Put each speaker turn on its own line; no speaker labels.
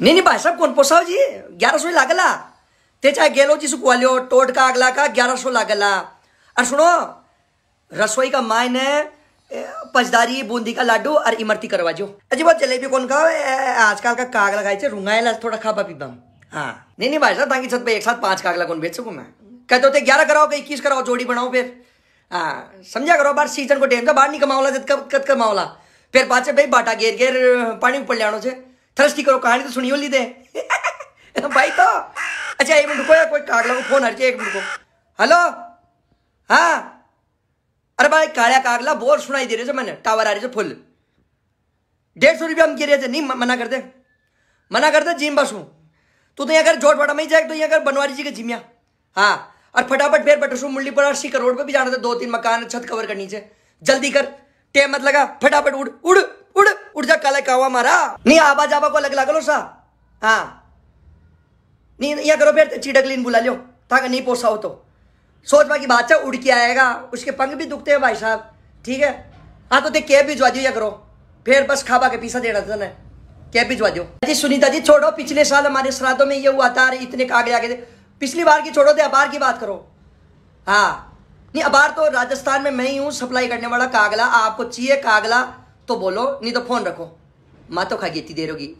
नहीं नहीं भाई साहब कौन पोसाओ जी ग्यारह सौ लागला ते चाहे गेलो जी सुखवालियो टोट का अगला का ग्यारह सौ लागला और सुनो रसोई का मायने पजदारी बूंदी का लाडू और इमरती करवा जो अजी बात जलेबी कौन का आजकल का काग लगाए छे रुंगाएला थोड़ा खाबा पीबा हाँ नहीं नहीं भाई साहब ताकि छत पे एक साथ पांच कागला कौन बेच सकूँ मैं कहते होते ग्यारह कराओ कि इक्कीस कराओ जोड़ी बनाओ फिर हाँ समझा करो बार सीजन को टाइम तो बाहर नहीं कमाओला कत कमाओला फिर पाचे भाई बाटा गेर गेर पानी ऊपर ले आनो छे थर्स्टी करो कहानी तो सुनी हो ली दे भाई तो अच्छा एक मिनट रुको यार कोई कागला को फोन हर एक मिनट को हेलो हाँ अरे भाई काला कागला बोर सुनाई दे रहे थे मैंने टावर आ रहे थे फुल डेढ़ सौ रुपया हम गिर रहे थे नहीं मना कर दे मना कर दे जिम बस हूँ तू तो यहाँ अगर जोट वाटा में ही जाए तो यहाँ अगर बनवारी जी के जिमिया हाँ और फटाफट फिर बटसू मुंडली पर अस्सी करोड़ पे भी जाना था दो तीन मकान छत कवर करनी चाहिए जल्दी कर टेम मत लगा फटाफट उड़ उड़ काले कावा मारा ಮಾರ आबा जाबा को लग लागलो सा हाँ नी या करो फिर चिडकलिन बुला लियो ताकि नहीं पोसा हो तो सोच बाकी बादशाह उड़ के आएगा उसके पंख भी दुखते हैं भाई साहब ठीक है हाँ तो देख कैब भिजवा दियो या करो फिर बस खाबा के पीसा देना था ना कैब भिजवा दियो हाँ जी सुनीता जी छोड़ो पिछले साल हमारे श्राद्धों में ये हुआ था अरे इतने कागले आगे थे पिछली बार की छोड़ो थे तो, अबार की बात करो हाँ नहीं अबार तो राजस्थान में मैं ही हूँ सप्लाई करने वाला कागला आपको चाहिए कागला तो बोलो नहीं तो फोन रखो माँ तो खागी इतनी देर होगी